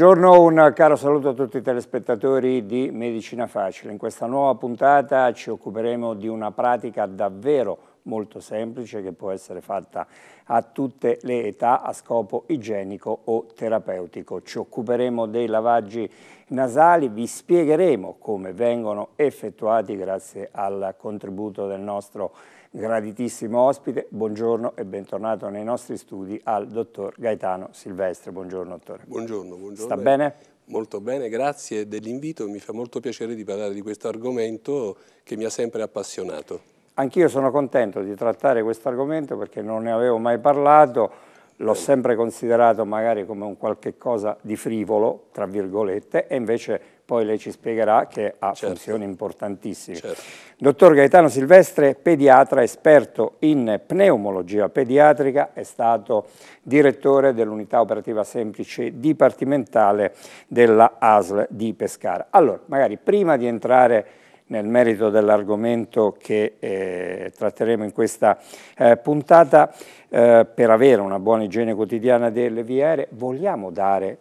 Buongiorno, un caro saluto a tutti i telespettatori di Medicina Facile. In questa nuova puntata ci occuperemo di una pratica davvero molto semplice che può essere fatta a tutte le età a scopo igienico o terapeutico. Ci occuperemo dei lavaggi nasali, vi spiegheremo come vengono effettuati grazie al contributo del nostro graditissimo ospite. Buongiorno e bentornato nei nostri studi al dottor Gaetano Silvestre. Buongiorno dottore. Buongiorno, buongiorno. Sta bene? Molto bene, grazie dell'invito, mi fa molto piacere di parlare di questo argomento che mi ha sempre appassionato. Anch'io sono contento di trattare questo argomento perché non ne avevo mai parlato, l'ho sempre considerato magari come un qualche cosa di frivolo, tra virgolette, e invece poi lei ci spiegherà che ha certo. funzioni importantissime. Certo. Dottor Gaetano Silvestre, pediatra esperto in pneumologia pediatrica, è stato direttore dell'unità operativa semplice dipartimentale della ASL di Pescara. Allora, magari prima di entrare nel merito dell'argomento che eh, tratteremo in questa eh, puntata, eh, per avere una buona igiene quotidiana delle vie aeree, vogliamo dare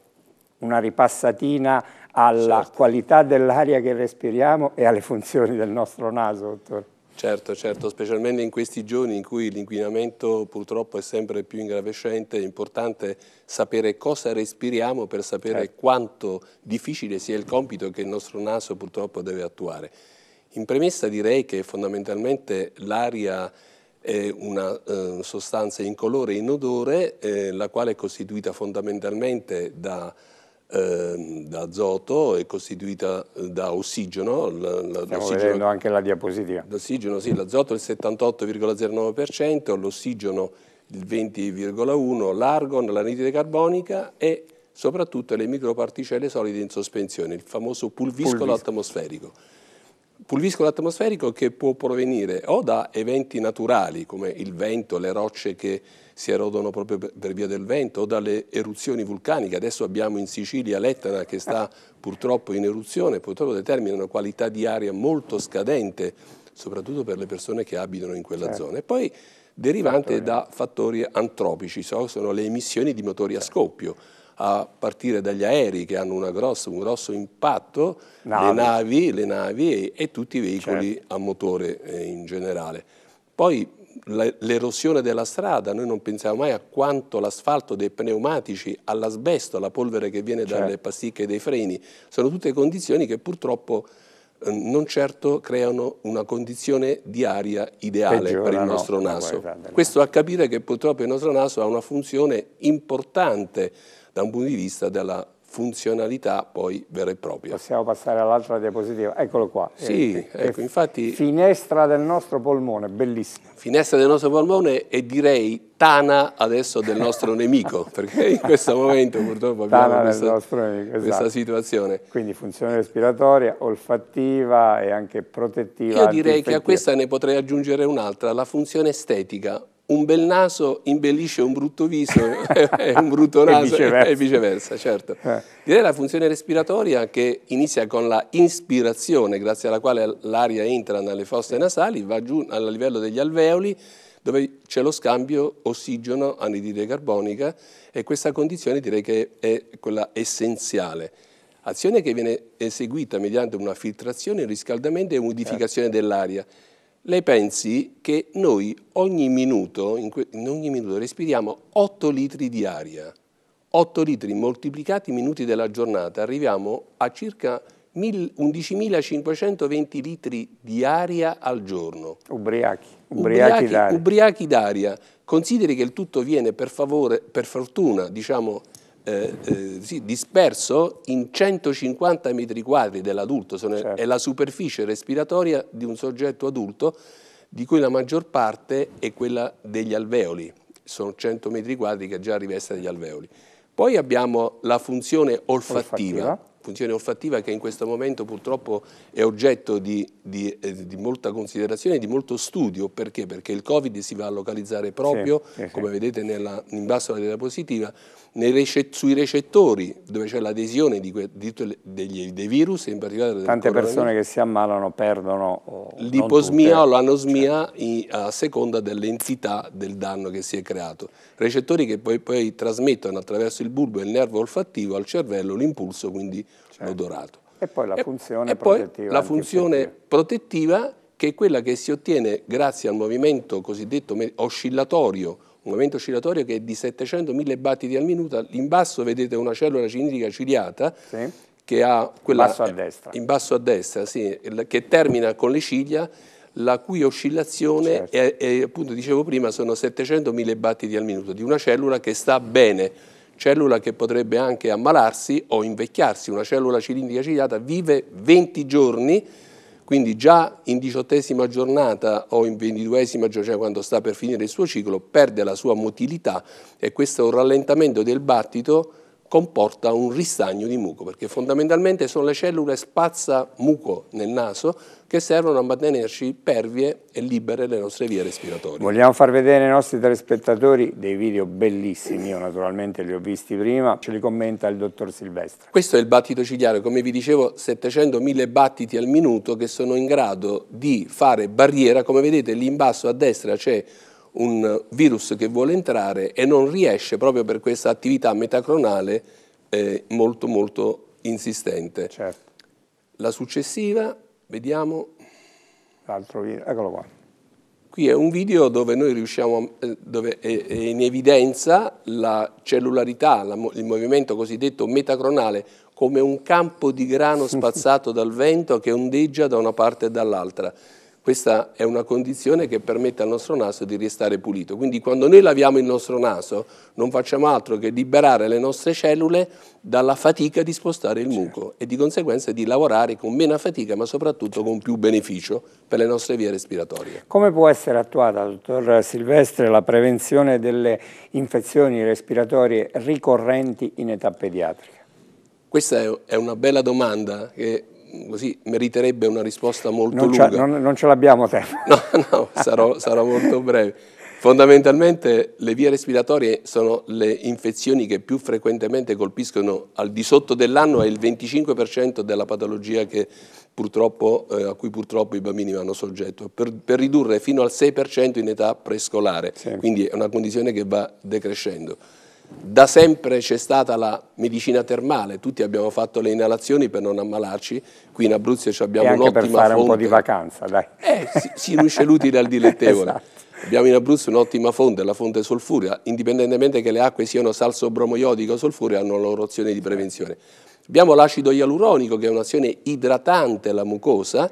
una ripassatina alla certo. qualità dell'aria che respiriamo e alle funzioni del nostro naso, dottore. Certo, certo, specialmente in questi giorni in cui l'inquinamento purtroppo è sempre più ingravescente, è importante sapere cosa respiriamo per sapere certo. quanto difficile sia il compito che il nostro naso purtroppo deve attuare. In premessa direi che fondamentalmente l'aria è una eh, sostanza incolore e inodore, eh, la quale è costituita fondamentalmente da Ehm, eh, d'azoto è costituita da ossigeno. Stiamo vedendo anche la diapositiva. L'ossigeno, sì, l'azoto è il 78,09%, l'ossigeno il 20,1%, l'argon, l'anidride carbonica e soprattutto le microparticelle solide in sospensione, il famoso pulviscolo Pulvis. atmosferico pulviscolo atmosferico che può provenire o da eventi naturali come il vento, le rocce che si erodono proprio per via del vento o dalle eruzioni vulcaniche. Adesso abbiamo in Sicilia l'Etna che sta purtroppo in eruzione, purtroppo determina una qualità di aria molto scadente, soprattutto per le persone che abitano in quella certo. zona. E poi derivante fattori. Certo, da fattori antropici, sono le emissioni di motori certo. a scoppio a partire dagli aerei che hanno grossa, un grosso impatto, navi. le navi, le navi e, e, tutti i veicoli certo. a motore eh, in generale. Poi l'erosione della strada, noi non pensiamo mai a quanto l'asfalto dei pneumatici, all'asbesto, alla polvere che viene certo. dalle pasticche dei freni, sono tutte condizioni che purtroppo eh, non certo creano una condizione di aria ideale Peggiora, per il nostro no, naso. Questo a capire che purtroppo il nostro naso ha una funzione importante da un punto di vista della funzionalità poi vera e propria. Possiamo passare all'altra diapositiva, eccolo qua. Sì, eh, ecco, eh, infatti... Finestra del nostro polmone, bellissima. Finestra del nostro polmone e direi tana adesso del nostro nemico, perché in questo momento purtroppo abbiamo questa, nemico, esatto. questa, situazione. Quindi funzione respiratoria, olfattiva e anche protettiva. Io direi che a questa ne potrei aggiungere un'altra, la funzione estetica, un bel naso imbellisce un brutto viso e un brutto naso e viceversa, e viceversa certo. Eh. Direi la funzione respiratoria che inizia con la inspirazione, grazie alla quale l'aria entra nelle fosse nasali, va giù al livello degli alveoli, dove c'è lo scambio ossigeno-anidride carbonica e questa condizione direi che è quella essenziale. Azione che viene eseguita mediante una filtrazione, riscaldamento e certo. umidificazione dell'aria lei pensi che noi ogni minuto, in, in ogni minuto respiriamo 8 litri di aria. 8 litri moltiplicati i minuti della giornata, arriviamo a circa 11.520 litri di aria al giorno. Ubriachi, ubriachi, ubriachi d'aria. Ubriachi d'aria. Consideri che il tutto viene per favore, per fortuna, diciamo, eh, eh, sì, disperso in 150 metri quadri dell'adulto, certo. è la superficie respiratoria di un soggetto adulto di cui la maggior parte è quella degli alveoli, sono 100 metri quadri che già riveste degli alveoli. Poi abbiamo la funzione olfattiva. olfattiva funzione olfattiva che in questo momento purtroppo è oggetto di, di, eh, di molta considerazione e di molto studio. Perché? Perché il Covid si va a localizzare proprio, sì, sì, come vedete nella, in basso alla diapositiva, positiva, recet sui recettori dove c'è l'adesione di, di, degli, dei virus, in particolare del Tante persone che si ammalano perdono oh, l'iposmia o l'anosmia cioè. Certo. a seconda dell'entità del danno che si è creato. Recettori che poi, poi trasmettono attraverso il bulbo e il nervo olfattivo al cervello l'impulso quindi certo. l'odorato. E poi la funzione e, protettiva. E la funzione protettiva che è quella che si ottiene grazie al movimento cosiddetto oscillatorio, un movimento oscillatorio che è di 700.000 battiti al minuto. In basso vedete una cellula cinetica ciliata sì. che ha quella in basso a destra, in basso a destra sì, che termina con le ciglia la cui oscillazione certo. è, è, appunto dicevo prima sono 700.000 battiti al minuto di una cellula che sta bene cellula che potrebbe anche ammalarsi o invecchiarsi. Una cellula cilindrica ciliata vive 20 giorni, quindi già in diciottesima giornata o in ventiduesima giornata, cioè quando sta per finire il suo ciclo, perde la sua motilità e questo rallentamento del battito comporta un ristagno di muco, perché fondamentalmente sono le cellule spazza muco nel naso che servono a mantenerci pervie e libere le nostre vie respiratorie. Vogliamo far vedere ai nostri telespettatori dei video bellissimi, io naturalmente li ho visti prima, ce li commenta il dottor Silvestro. Questo è il battito ciliare, come vi dicevo 700.000 battiti al minuto che sono in grado di fare barriera, come vedete lì in basso a destra c'è un virus che vuole entrare e non riesce proprio per questa attività metacronale eh, molto molto insistente. Certo. La successiva, vediamo. L'altro video, eccolo qua. Qui è un video dove noi riusciamo, a, eh, dove è, in evidenza la cellularità, la, il movimento cosiddetto metacronale, come un campo di grano spazzato dal vento che ondeggia da una parte e dall'altra. Questa è una condizione che permette al nostro naso di restare pulito. Quindi quando noi laviamo il nostro naso non facciamo altro che liberare le nostre cellule dalla fatica di spostare il muco certo. e di conseguenza di lavorare con meno fatica ma soprattutto con più beneficio per le nostre vie respiratorie. Come può essere attuata, dottor Silvestre, la prevenzione delle infezioni respiratorie ricorrenti in età pediatrica? Questa è una bella domanda che così meriterebbe una risposta molto non lunga. Non, non, ce l'abbiamo tempo. No, no, sarò, sarò molto breve. Fondamentalmente le vie respiratorie sono le infezioni che più frequentemente colpiscono al di sotto dell'anno, è il 25% della patologia eh, a cui purtroppo i bambini vanno soggetto, per, per ridurre fino al 6% in età prescolare, sì. quindi è una condizione che va decrescendo. Da sempre c'è stata la medicina termale, tutti abbiamo fatto le inalazioni per non ammalarci, qui in Abruzzo abbiamo un'ottima fonte. per fare fonte. un po' di vacanza, dai. Eh, si, si riusce l'utile al dilettevole. esatto. Abbiamo in Abruzzo un'ottima fonte, la fonte solfuria, indipendentemente che le acque siano salso bromoiodico o solfuria, hanno la loro azione di prevenzione. Abbiamo l'acido ialuronico che è un'azione idratante alla mucosa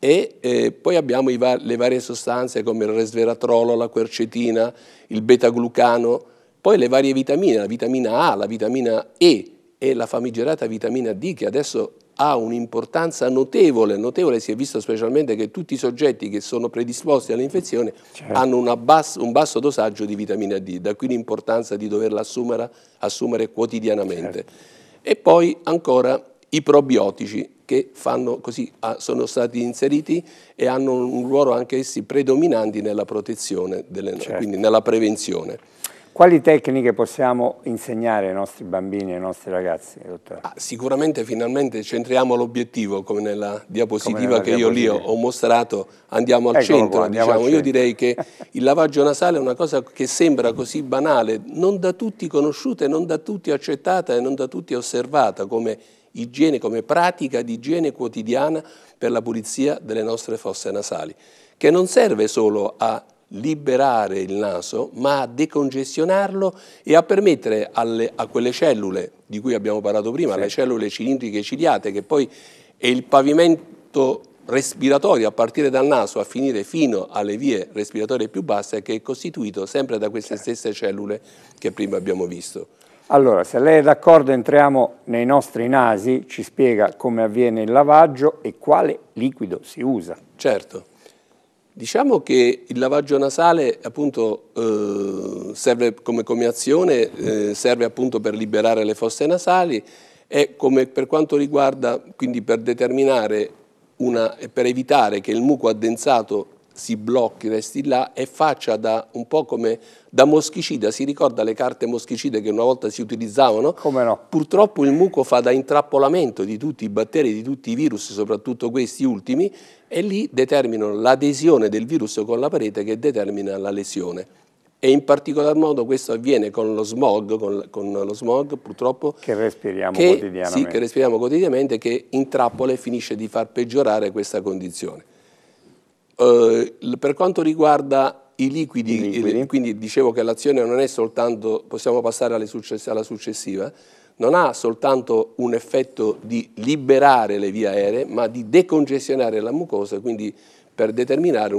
e eh, poi abbiamo va le varie sostanze come il resveratrolo, la quercetina, il beta-glucano, poi le varie vitamine, la vitamina A, la vitamina E e la famigerata vitamina D che adesso ha un'importanza notevole, notevole si è visto specialmente che tutti i soggetti che sono predisposti all'infezione certo. hanno bas un basso dosaggio di vitamina D, da qui l'importanza di doverla assumere, assumere quotidianamente. Certo. E poi ancora i probiotici che fanno, così, ah, sono stati inseriti e hanno un ruolo anche essi predominanti nella protezione, delle, certo. quindi nella prevenzione. Quali tecniche possiamo insegnare ai nostri bambini e ai nostri ragazzi, dottore? Ah, sicuramente finalmente centriamo l'obiettivo, come nella diapositiva come nella che diapositiva. io lì ho mostrato, andiamo al ecco centro. Qua, andiamo diciamo. al io direi che il lavaggio nasale è una cosa che sembra così banale, non da tutti conosciuta, non da tutti accettata e non da tutti osservata come igiene, come pratica di igiene quotidiana per la pulizia delle nostre fosse nasali, che non serve solo a liberare il naso, ma a decongestionarlo e a permettere alle, a quelle cellule di cui abbiamo parlato prima, sì. le cellule cilindriche ciliate, che poi è il pavimento respiratorio a partire dal naso a finire fino alle vie respiratorie più basse, che è costituito sempre da queste sì. Certo. stesse cellule che prima abbiamo visto. Allora, se lei è d'accordo, entriamo nei nostri nasi, ci spiega come avviene il lavaggio e quale liquido si usa. Certo. Diciamo che il lavaggio nasale appunto, eh, serve come, come azione, eh, serve appunto per liberare le fosse nasali e come per quanto riguarda, quindi per determinare una, per evitare che il muco addensato si blocchi, resti là e faccia da un po' come da moschicida, si ricorda le carte moschicide che una volta si utilizzavano? Come no? Purtroppo il muco fa da intrappolamento di tutti i batteri, di tutti i virus, soprattutto questi ultimi, e lì determinano l'adesione del virus con la parete che determina la lesione. E in particolar modo questo avviene con lo smog, con, con lo smog purtroppo che respiriamo, che, quotidianamente. Sì, che respiriamo quotidianamente che intrappola e finisce di far peggiorare questa condizione. Eh, per quanto riguarda i liquidi, I liquidi. Eh, quindi dicevo che l'azione non è soltanto, possiamo passare success alla successiva, non ha soltanto un effetto di liberare le vie aeree, ma di decongestionare la mucosa, quindi per determinare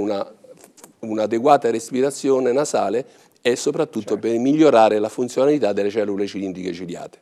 un'adeguata un respirazione nasale e soprattutto certo. per migliorare la funzionalità delle cellule cilindriche ciliate.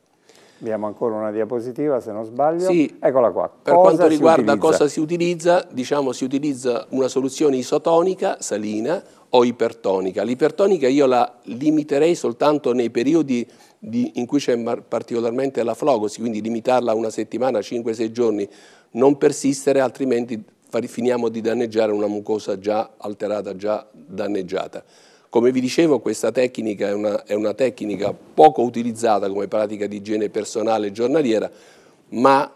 Abbiamo ancora una diapositiva se non sbaglio. Sì, Eccola qua. Per cosa quanto riguarda si cosa si utilizza, diciamo si utilizza una soluzione isotonica, salina, o ipertonica. L'ipertonica io la limiterei soltanto nei periodi di, in cui c'è particolarmente la flogosi, quindi limitarla a una settimana, 5-6 giorni, non persistere altrimenti finiamo di danneggiare una mucosa già alterata, già danneggiata. Come vi dicevo questa tecnica è una, è una tecnica poco utilizzata come pratica di igiene personale giornaliera, ma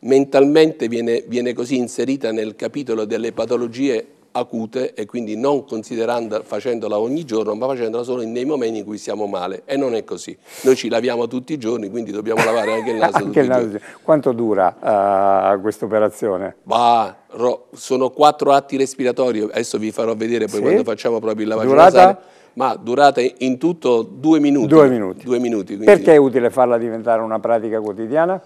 mentalmente viene, viene così inserita nel capitolo delle patologie acute e quindi non considerando, facendola ogni giorno, ma facendola solo nei momenti in cui siamo male. E non è così. Noi ci laviamo tutti i giorni, quindi dobbiamo lavare anche il naso anche il naso. Quanto dura uh, questa operazione? sono quattro atti respiratori, adesso vi farò vedere poi sì? quando facciamo proprio il lavaggio Durata? nasale. Ma durata in tutto due minuti. Due minuti. Due minuti Perché è utile farla diventare una pratica quotidiana?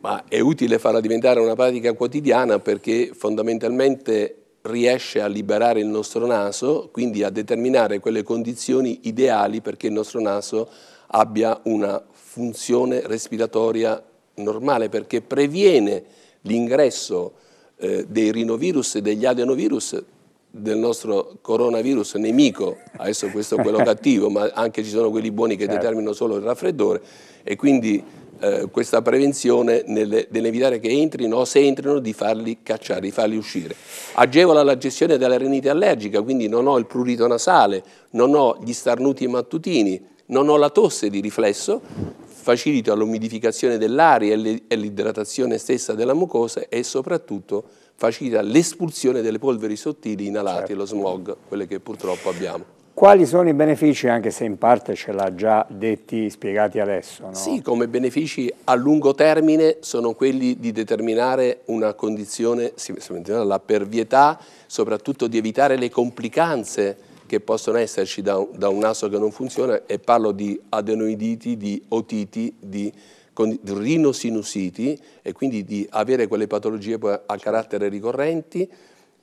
Ma è utile farla diventare una pratica quotidiana perché fondamentalmente riesce a liberare il nostro naso, quindi a determinare quelle condizioni ideali perché il nostro naso abbia una funzione respiratoria normale, perché previene l'ingresso eh, dei rinovirus e degli adenovirus del nostro coronavirus nemico, adesso questo è quello cattivo, ma anche ci sono quelli buoni che certo. determinano solo il raffreddore e quindi eh, questa prevenzione nel, nell'evitare che entrino o se entrino di farli cacciare, di farli uscire. Agevola la gestione della renite allergica, quindi non ho il prurito nasale, non ho gli starnuti mattutini, non ho la tosse di riflesso, facilita l'umidificazione dell'aria e l'idratazione stessa della mucosa e soprattutto facilita l'espulsione delle polveri sottili inalate, certo. lo smog, quelle che purtroppo abbiamo. Quali sono i benefici, anche se in parte ce l'ha già detti, spiegati adesso? No? Sì, come benefici a lungo termine sono quelli di determinare una condizione, la pervietà, soprattutto di evitare le complicanze che possono esserci da, da, un naso che non funziona e parlo di adenoiditi, di otiti, di rinosinusiti e quindi di avere quelle patologie a carattere ricorrenti,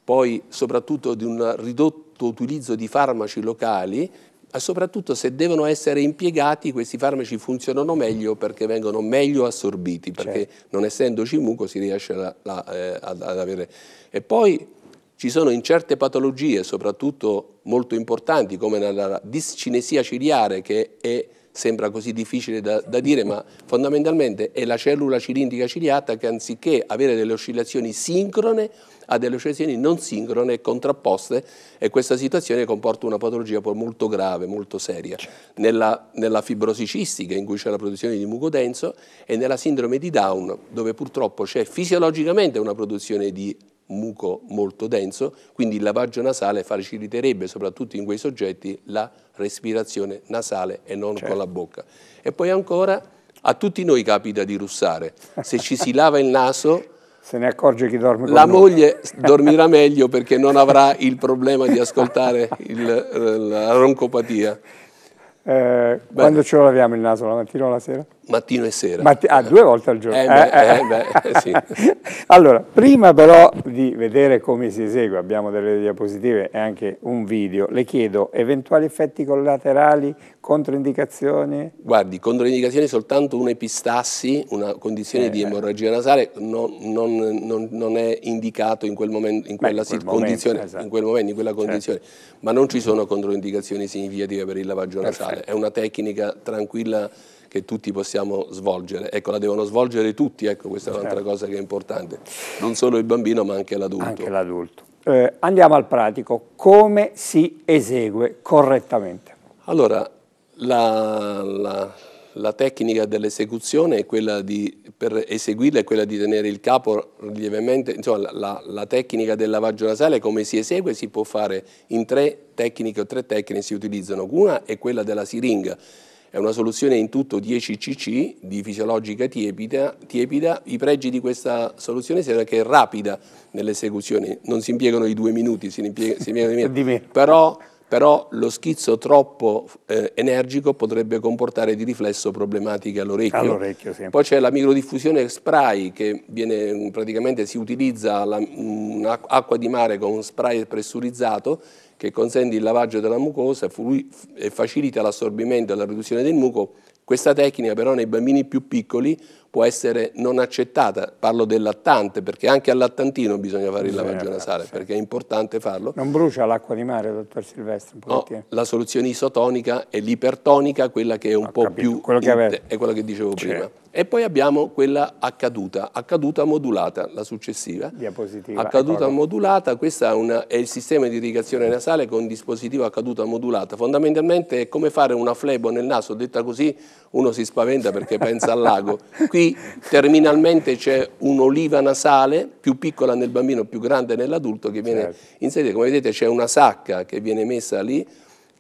poi soprattutto di un ridotto alto utilizzo di farmaci locali, ma soprattutto se devono essere impiegati questi farmaci funzionano meglio perché vengono meglio assorbiti, perché certo. non essendoci muco si riesce la, la, eh, ad, ad avere... E poi ci sono in certe patologie, soprattutto molto importanti, come la discinesia ciliare che è sembra così difficile da, da, dire, ma fondamentalmente è la cellula cilindrica ciliata che anziché avere delle oscillazioni sincrone ha delle oscillazioni non sincrone e contrapposte e questa situazione comporta una patologia poi molto grave, molto seria, nella, nella fibrosicistica in cui c'è la produzione di muco denso e nella sindrome di Down dove purtroppo c'è fisiologicamente una produzione di muco molto denso, quindi il lavaggio nasale faciliterebbe soprattutto in quei soggetti la respirazione nasale e non certo. con la bocca. E poi ancora, a tutti noi capita di russare, se ci si lava il naso se ne accorge chi dorme con La lui. moglie dormirà meglio perché non avrà il problema di ascoltare il, eh, la roncopatia. Eh, quando ce lo laviamo il naso, la mattina o la sera? Mattino e sera. Matti- ah, due volte al giorno. Eh, beh, eh, eh, eh. beh, sì. allora, prima però di vedere come si esegue, abbiamo delle diapositive e anche un video, le chiedo eventuali effetti collaterali, controindicazioni? Guardi, controindicazioni soltanto un'epistassi, una condizione eh, di eh. emorragia nasale, non, non, non, non, è indicato in, quel momento, in quella beh, in quel condizione, momento, esatto. in quel momento, in quella certo. condizione, certo. ma non ci sono controindicazioni significative per il lavaggio Perfetto. nasale, è una tecnica tranquilla che tutti possiamo svolgere. Ecco, la devono svolgere tutti, ecco, questa è un'altra certo. cosa che è importante. Non solo il bambino, ma anche l'adulto. Anche l'adulto. Eh, andiamo al pratico. Come si esegue correttamente? Allora, la, la, la tecnica dell'esecuzione è quella di, per eseguirla è quella di tenere il capo lievemente, insomma la, la, tecnica del lavaggio nasale come si esegue si può fare in tre tecniche o tre tecniche si utilizzano, una è quella della siringa, è una soluzione in tutto 10 cc di fisiologica tiepida, tiepida. I pregi di questa soluzione sono che è rapida nell'esecuzione, non si impiegano i due minuti, si impiegano, si impiegano di meno. Però, però lo schizzo troppo eh, energico potrebbe comportare di riflesso problematiche all'orecchio. all'orecchio sì. Poi c'è la microdiffusione spray che viene, praticamente si utilizza l'acqua di mare con un spray pressurizzato che consente il lavaggio della mucosa e facilita l'assorbimento e la riduzione del muco, questa tecnica però nei bambini più piccoli può essere non accettata, parlo del lattante, perché anche al lattantino bisogna fare il lavaggio nasale, perché è importante farlo. Non brucia l'acqua di mare, dottor Silvestri? No, la soluzione isotonica e l'ipertonica, quella che è un Ho po' capito. più... Quello che È quello che dicevo certo. prima. E poi abbiamo quella accaduta, accaduta modulata, la successiva. Diapositiva. Accaduta modulata, questo è, è, il sistema di irrigazione nasale con dispositivo accaduta modulata. Fondamentalmente è come fare una flebo nel naso, detta così uno si spaventa perché pensa al lago. Qui terminalmente c'è un'oliva nasale, più piccola nel bambino, più grande nell'adulto, che viene certo. inserita. Come vedete c'è una sacca che viene messa lì,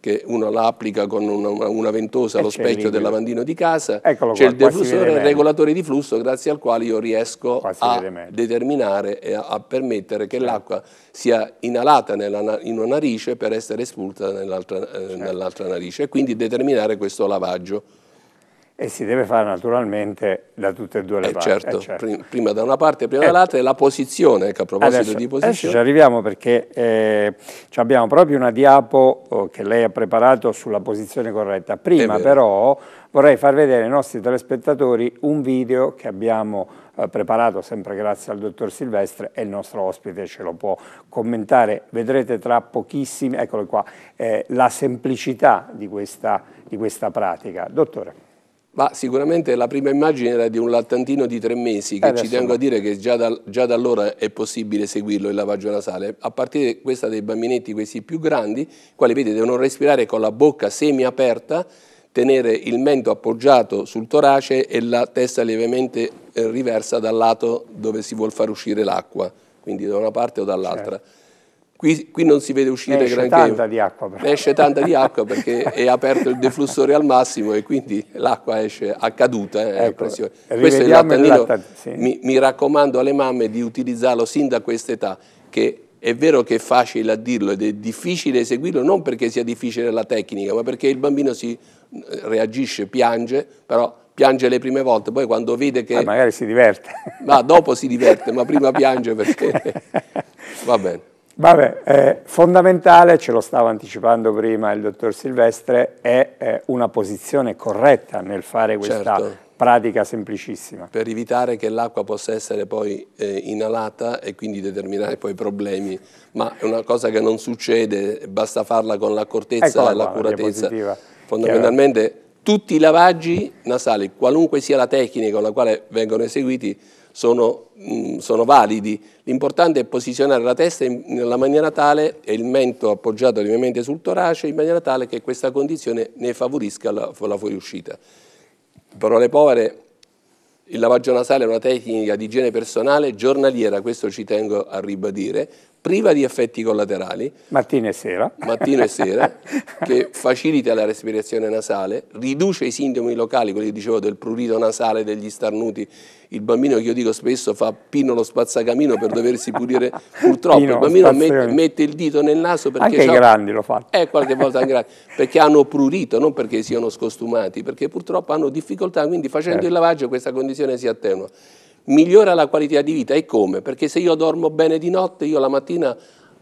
che uno la applica con una, una ventosa allo specchio del lavandino di casa, c'è il diffusore, regolatore di flusso grazie al quale io riesco a determinare e a, a permettere che certo. l'acqua sia inalata nella, in una narice per essere espulsa nell'altra, eh, certo. nell narice e quindi determinare questo lavaggio e si deve fare naturalmente da tutte e due le eh parti. Certo, eh certo. prima da una parte, prima eh. dall'altra, e la posizione, che ecco, a proposito adesso, di posizione... Adesso ci arriviamo perché eh, abbiamo proprio una diapo oh, che lei ha preparato sulla posizione corretta. Prima però vorrei far vedere ai nostri telespettatori un video che abbiamo eh, preparato sempre grazie al dottor Silvestre e il nostro ospite ce lo può commentare. Vedrete tra pochissimi, eccolo qua, eh, la semplicità di questa, di questa pratica. Dottore. Ma sicuramente la prima immagine era di un lattantino di tre mesi, che eh, ci tengo no. a dire che già da, già da, allora è possibile seguirlo il lavaggio nasale, a partire da questa dei bambinetti, questi più grandi, quali vedete devono respirare con la bocca semiaperta, tenere il mento appoggiato sul torace e la testa lievemente eh, riversa dal lato dove si vuol far uscire l'acqua, quindi da una parte o dall'altra. Certo. Qui, qui, non si vede uscire granché. esce Tanta di acqua, però. esce tanta di acqua perché è aperto il deflussore al massimo e quindi l'acqua esce a caduta. Eh, ecco, questo è il lattanino. Latta, sì. mi, mi, raccomando alle mamme di utilizzarlo sin da questa età, che è vero che è facile a dirlo ed è difficile eseguirlo, non perché sia difficile la tecnica, ma perché il bambino si eh, reagisce, piange, però piange le prime volte, poi quando vede che... Ma ah, magari si diverte. Ma dopo si diverte, ma prima piange perché... Va bene. Vabbè, eh, fondamentale, ce lo stava anticipando prima il dottor Silvestre, è eh, una posizione corretta nel fare questa certo. pratica semplicissima. Per evitare che l'acqua possa essere poi eh, inalata e quindi determinare poi problemi, ma è una cosa che non succede, basta farla con l'accortezza ecco e l'accuratezza. La Fondamentalmente tutti i lavaggi nasali, qualunque sia la tecnica con la quale vengono eseguiti, sono, mh, mm, sono validi. L'importante è posizionare la testa in, nella maniera tale e il mento appoggiato lievemente sul torace in maniera tale che questa condizione ne favorisca la, la fuoriuscita. Parole povere, il lavaggio nasale è una tecnica di igiene personale giornaliera, questo ci tengo a ribadire, priva di effetti collaterali. Mattina e sera. Mattina e sera, che facilita la respirazione nasale, riduce i sintomi locali, quelli che dicevo del prurito nasale, degli starnuti. Il bambino che io dico spesso fa Pino lo spazzacamino per doversi pulire, purtroppo Pino, il bambino mette, mette, il dito nel naso perché... Anche i grandi lo fanno. Eh, qualche volta anche grandi, perché hanno prurito, non perché siano scostumati, perché purtroppo hanno difficoltà, quindi facendo certo. il lavaggio questa condizione si attenua migliora la qualità di vita. E come? Perché se io dormo bene di notte, io la mattina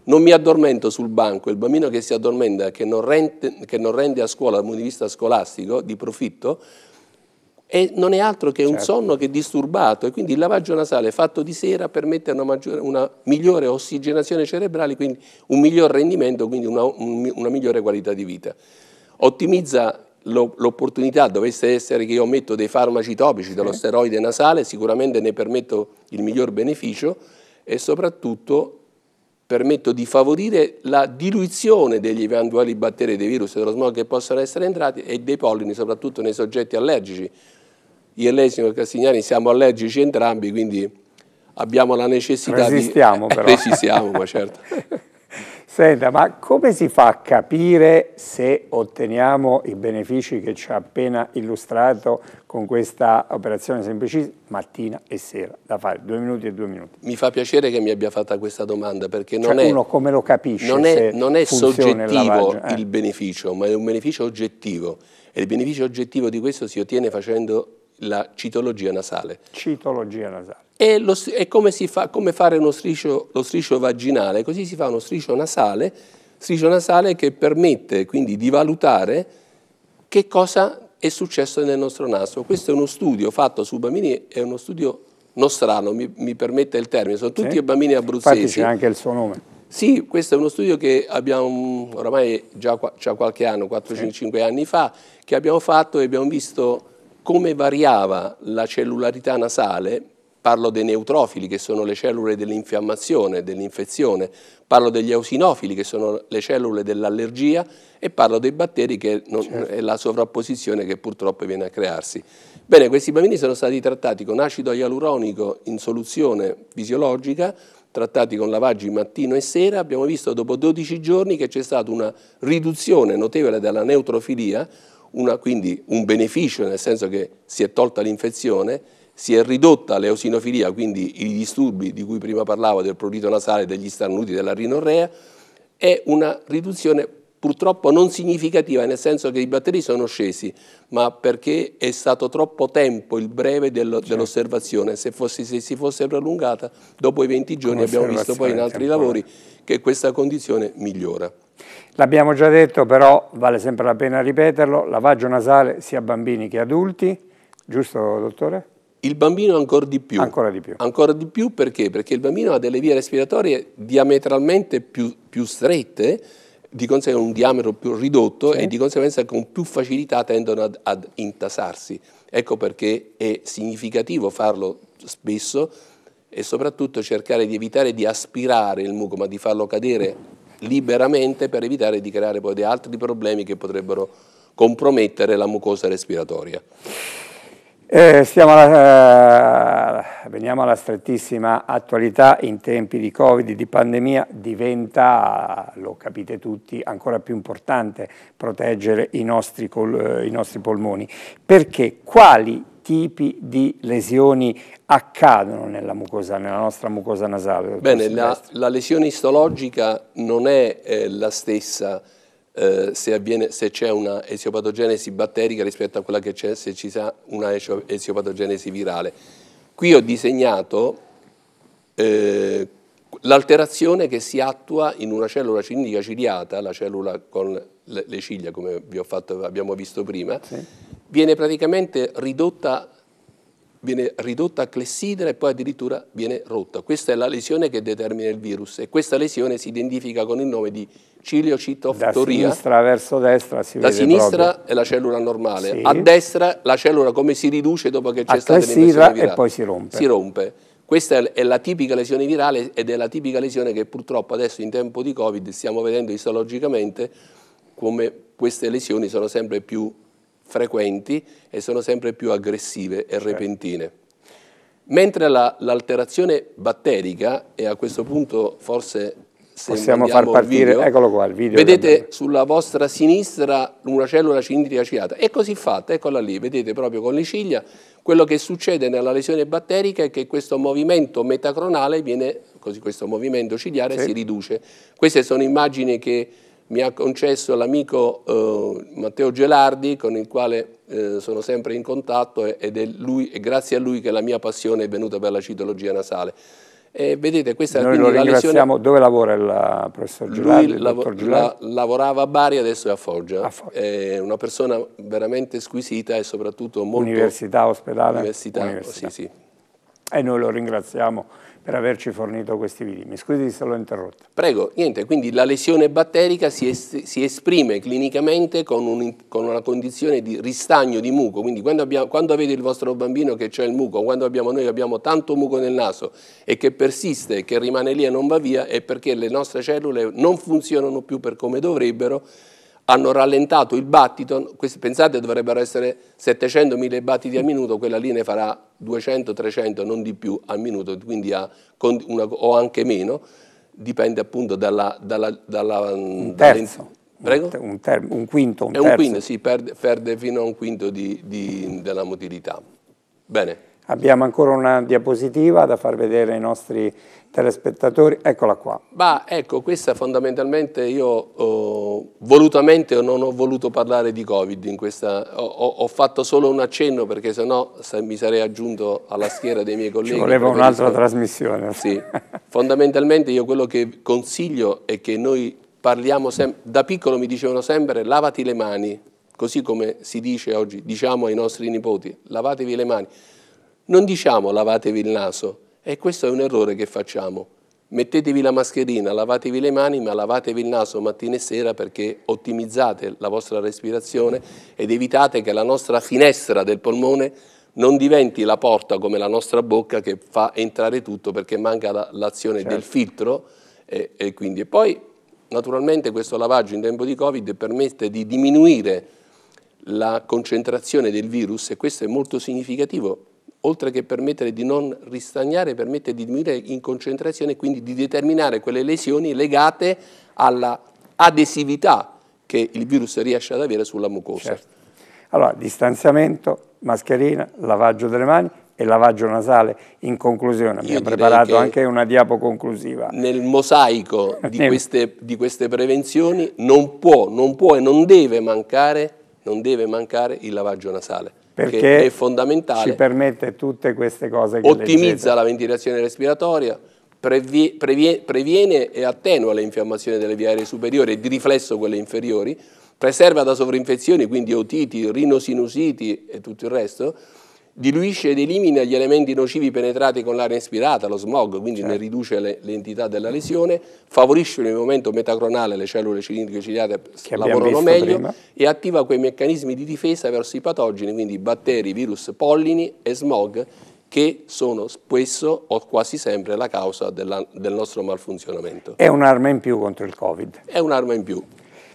non mi addormento sul banco. Il bambino che si addormenta, che non rende, che non rende a scuola dal punto di vista scolastico, di profitto, e non è altro che un certo. sonno che è disturbato e quindi il lavaggio nasale fatto di sera permette una, maggiore, una migliore ossigenazione cerebrale, quindi un miglior rendimento, quindi una, una migliore qualità di vita. Ottimizza l'opportunità dovesse essere che io metto dei farmaci topici dello steroide nasale, sicuramente ne permetto il miglior beneficio e soprattutto permetto di favorire la diluizione degli eventuali batteri, dei virus e dello smog che possono essere entrati e dei pollini, soprattutto nei soggetti allergici. Io e lei, signor Castignani, siamo allergici entrambi, quindi abbiamo la necessità resistiamo, di... Resistiamo, però. Resistiamo, ma certo. Senta, ma come si fa a capire se otteniamo i benefici che ci ha appena illustrato con questa operazione semplicissima mattina e sera da fare, due minuti e due minuti? Mi fa piacere che mi abbia fatta questa domanda perché non cioè, è... uno come lo capisce Non è, non è soggettivo eh. il beneficio, ma è un beneficio oggettivo e il beneficio oggettivo di questo si ottiene facendo la citologia nasale. Citologia nasale. E, lo, e come, fa, come, fare uno striscio, lo striscio vaginale, così si fa uno striscio nasale, striscio nasale che permette quindi di valutare che cosa è successo nel nostro naso. Questo è uno studio fatto su bambini, è uno studio nostrano, mi, mi permette il termine, sono tutti sì. bambini abruzzesi. Infatti c'è anche il suo nome. Sì, questo è uno studio che abbiamo oramai già, già qualche anno, 4-5 sì. anni fa, che abbiamo fatto e abbiamo visto come variava la cellularità nasale parlo dei neutrofili che sono le cellule dell'infiammazione, dell'infezione, parlo degli eosinofili che sono le cellule dell'allergia e parlo dei batteri che non, certo. è la sovrapposizione che purtroppo viene a crearsi. Bene, questi bambini sono stati trattati con acido ialuronico in soluzione fisiologica, trattati con lavaggi mattino e sera, abbiamo visto dopo 12 giorni che c'è stata una riduzione notevole della neutrofilia, una, quindi un beneficio nel senso che si è tolta l'infezione, si è ridotta l'eosinofilia, quindi i disturbi di cui prima parlavo del prurito nasale, degli starnuti, della rinorrea, è una riduzione purtroppo non significativa, nel senso che i batteri sono scesi, ma perché è stato troppo tempo il breve del, dell'osservazione. Se, se si fosse prolungata, dopo i 20 giorni abbiamo visto poi in altri lavori che questa condizione migliora. L'abbiamo già detto, però vale sempre la pena ripeterlo, lavaggio nasale sia bambini che adulti, giusto dottore? Il bambino ancora di più. Ancora di più. Ancora di più perché? Perché il bambino ha delle vie respiratorie diametralmente più, più strette, di conseguenza un diametro più ridotto sì. e di conseguenza con più facilità tendono ad, ad intasarsi. Ecco perché è significativo farlo spesso e soprattutto cercare di evitare di aspirare il muco, ma di farlo cadere liberamente per evitare di creare poi altri problemi che potrebbero compromettere la mucosa respiratoria. Eh, alla, eh, veniamo alla strettissima attualità in tempi di Covid, di pandemia, diventa, lo capite tutti, ancora più importante proteggere i nostri, col, eh, i nostri polmoni. Perché quali tipi di lesioni accadono nella, mucosa, nella nostra mucosa nasale? Bene, la, la, lesione istologica non è eh, la stessa eh, se, avviene, se c'è una esiopatogenesi batterica rispetto a quella che c'è se ci sarà una esiopatogenesi virale. Qui ho disegnato eh, l'alterazione che si attua in una cellula cilindrica ciliata, la cellula con le ciglia come vi fatto, abbiamo visto prima, sì. viene praticamente ridotta viene ridotta a clessidra e poi addirittura viene rotta. Questa è la lesione che determina il virus e questa lesione si identifica con il nome di ciliocitoftoria. Da sinistra verso destra si da vede Da sinistra proprio. è la cellula normale, sì. a destra la cellula come si riduce dopo che c'è stata l'infezione virale. e poi si rompe. Si rompe. Questa è la tipica lesione virale ed è la tipica lesione che purtroppo adesso in tempo di Covid stiamo vedendo istologicamente come queste lesioni sono sempre più frequenti e sono sempre più aggressive e certo. repentine. Mentre l'alterazione batterica, e a questo punto forse se possiamo far partire, video, eccolo qua il video. Vedete sulla vostra sinistra una cellula cilindrica ciliata, è così fatta, eccola lì, vedete proprio con le ciglia, quello che succede nella lesione batterica è che questo movimento metacronale viene, così questo movimento ciliare sì. si riduce. Queste sono immagini che mi ha concesso l'amico eh, Matteo Gelardi con il quale eh, sono sempre in contatto ed è, lui, è grazie a lui che la mia passione è venuta per la citologia nasale. E vedete, questa Noi lo ringraziamo. Lesione... Dove lavora il eh, professor Gelardi? Lui lav la lavorava a Bari, adesso è a Foggia. a Foggia. È una persona veramente squisita e soprattutto molto... Università, ospedale? Università, Università. sì, sì. E noi lo ringraziamo per averci fornito questi video. Mi scusi se l'ho interrotto. Prego, niente, quindi la lesione batterica si, es si esprime clinicamente con, un con, una condizione di ristagno di muco, quindi quando, abbiamo, quando avete il vostro bambino che c'è il muco, quando abbiamo noi che abbiamo tanto muco nel naso e che persiste, che rimane lì e non va via, è perché le nostre cellule non funzionano più per come dovrebbero, hanno rallentato il battito, questi pensate dovrebbero essere 700.000 battiti al minuto, quella lì ne farà 200-300, non di più al minuto, quindi ha, una, o anche meno, dipende appunto dalla... dalla, dalla un mm, terzo. Prego? Un, un, quinto, un È un quinto, sì, perde, perde, fino a un quinto di, di, della motilità. Bene. Abbiamo ancora una diapositiva da far vedere ai nostri telespettatori, eccola qua. Bah, ecco, questa fondamentalmente io oh, volutamente non ho voluto parlare di Covid in questa, ho, ho fatto solo un accenno perché sennò se mi sarei aggiunto alla schiera dei miei colleghi. Ci voleva un'altra trasmissione. Sì, fondamentalmente io quello che consiglio è che noi parliamo sempre, da piccolo mi dicevano sempre lavati le mani, così come si dice oggi, diciamo ai nostri nipoti, lavatevi le mani. Non diciamo lavatevi il naso, e questo è un errore che facciamo. Mettetevi la mascherina, lavatevi le mani, ma lavatevi il naso mattina e sera perché ottimizzate la vostra respirazione ed evitate che la nostra finestra del polmone non diventi la porta come la nostra bocca che fa entrare tutto perché manca l'azione certo. del filtro e, e, quindi. E poi naturalmente questo lavaggio in tempo di Covid permette di diminuire la concentrazione del virus e questo è molto significativo oltre che permettere di non ristagnare, permette di diminuire in concentrazione e quindi di determinare quelle lesioni legate all'adesività che il virus riesce ad avere sulla mucosa. Certo. Allora, distanziamento, mascherina, lavaggio delle mani e lavaggio nasale in conclusione. Abbiamo preparato anche una diapo conclusiva. Nel mosaico di, queste, di queste, prevenzioni non può, non può e non deve mancare, non deve mancare il lavaggio nasale perché è fondamentale. ci permette tutte queste cose che Ottimizza la ventilazione respiratoria, previ, previ, previene e attenua le infiammazioni delle vie aeree superiori e di riflesso quelle inferiori, preserva da sovrainfezioni, quindi otiti, rinosinusiti e tutto il resto, diluisce ed elimina gli elementi nocivi penetrati con l'aria inspirata, lo smog, quindi certo. ne riduce le, l'entità della lesione, favorisce nel momento metacronale, le cellule cilindriche ciliate lavorano meglio prima. e attiva quei meccanismi di difesa verso i patogeni, quindi batteri, virus, pollini e smog che sono spesso o quasi sempre la causa della, del nostro malfunzionamento. È un'arma in più contro il Covid. È un'arma in più.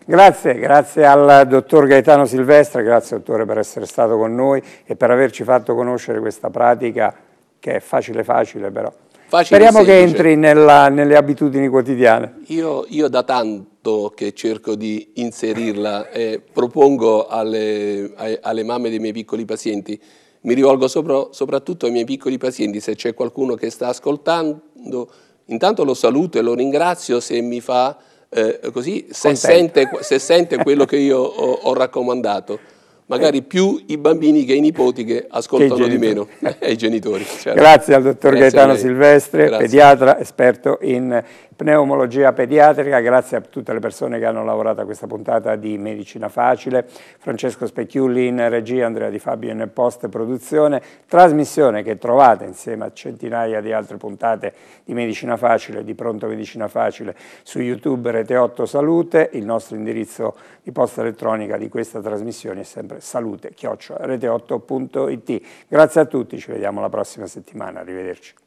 Grazie, grazie al dottor Gaetano Silvestre, grazie dottore per essere stato con noi e per averci fatto conoscere questa pratica che è facile facile però. Facile Speriamo che entri nella, nelle abitudini quotidiane. Io, io, da tanto che cerco di inserirla e propongo alle, alle mamme dei miei piccoli pazienti, mi rivolgo sopra, soprattutto ai miei piccoli pazienti, se c'è qualcuno che sta ascoltando, intanto lo saluto e lo ringrazio se mi fa eh, così se sente, se sente, quello che io ho, ho raccomandato magari eh. più i bambini che i nipoti che ascoltano di meno e eh, i genitori. Certo. Grazie al dottor Grazie Gaetano Silvestre, Grazie. pediatra, esperto in pneumologia pediatrica, grazie a tutte le persone che hanno lavorato a questa puntata di Medicina Facile, Francesco Specchiulli in regia, Andrea Di Fabio in post produzione, trasmissione che trovate insieme a centinaia di altre puntate di Medicina Facile, di Pronto Medicina Facile su YouTube Rete 8 Salute, il nostro indirizzo di posta elettronica di questa trasmissione è sempre salute-rete8.it. Grazie a tutti, ci vediamo la prossima settimana, arrivederci.